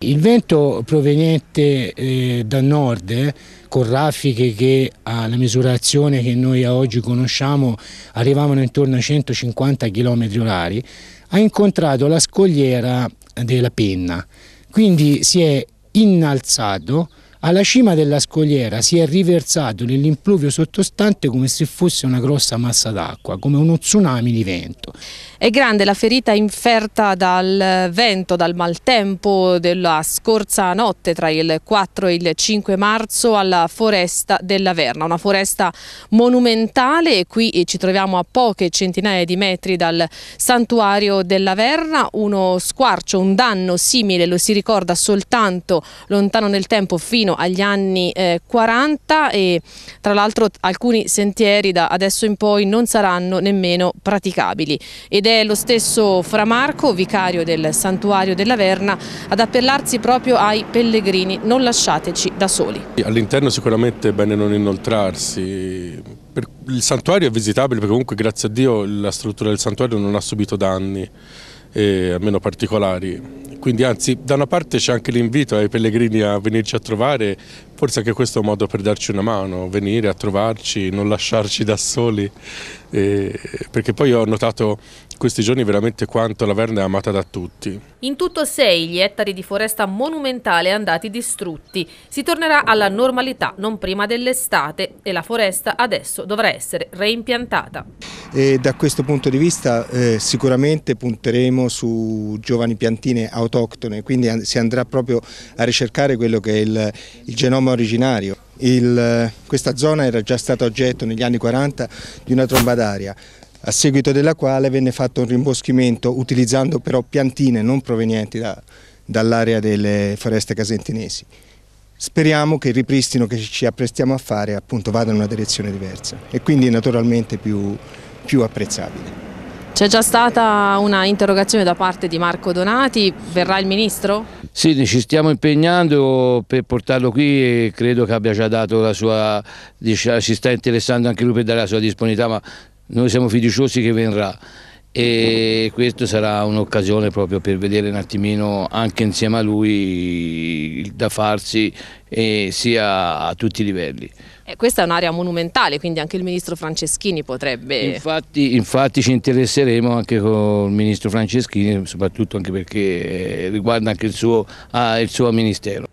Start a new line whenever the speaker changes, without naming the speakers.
Il vento proveniente eh, dal nord, eh, con raffiche che alla misurazione che noi oggi conosciamo arrivavano intorno a 150 km orari, ha incontrato la scogliera della penna, quindi si è innalzato alla cima della scogliera si è riversato nell'impluvio sottostante come se fosse una grossa massa d'acqua, come uno tsunami di vento.
È grande la ferita inferta dal vento, dal maltempo della scorsa notte tra il 4 e il 5 marzo alla foresta dell'Averna, una foresta monumentale e qui ci troviamo a poche centinaia di metri dal santuario dell'Averna, uno squarcio, un danno simile lo si ricorda soltanto lontano nel tempo fino fino agli anni eh, 40 e tra l'altro alcuni sentieri da adesso in poi non saranno nemmeno praticabili ed è lo stesso Framarco, vicario del santuario della Verna, ad appellarsi proprio ai pellegrini, non lasciateci da soli.
All'interno sicuramente è bene non inoltrarsi, il santuario è visitabile perché comunque grazie a Dio la struttura del santuario non ha subito danni, eh, almeno particolari quindi anzi da una parte c'è anche l'invito ai pellegrini a venirci a trovare Forse anche questo è un modo per darci una mano, venire a trovarci, non lasciarci da soli, eh, perché poi ho notato questi giorni veramente quanto la Verna è amata da tutti.
In tutto sei gli ettari di foresta monumentale andati distrutti. Si tornerà alla normalità non prima dell'estate e la foresta adesso dovrà essere reimpiantata.
E da questo punto di vista eh, sicuramente punteremo su giovani piantine autoctone, quindi si andrà proprio a ricercare quello che è il, il genoma siamo originario. Il, eh, questa zona era già stata oggetto negli anni 40 di una tromba d'aria a seguito della quale venne fatto un rimboschimento utilizzando però piantine non provenienti da, dall'area delle foreste casentinesi. Speriamo che il ripristino che ci apprestiamo a fare appunto, vada in una direzione diversa e quindi naturalmente
più, più apprezzabile.
C'è già stata una interrogazione da parte di Marco Donati, verrà il Ministro?
Sì, ci stiamo impegnando per portarlo qui e credo che abbia già dato la sua, si sta interessando anche lui per dare la sua disponibilità, ma noi siamo fiduciosi che verrà e questa sarà un'occasione proprio per vedere un attimino anche insieme a lui da farsi eh, sia a tutti i livelli.
Eh, questa è un'area monumentale, quindi anche il ministro Franceschini
potrebbe... Infatti, infatti ci interesseremo anche con il ministro Franceschini, soprattutto anche perché eh, riguarda anche il suo, ah, il suo ministero.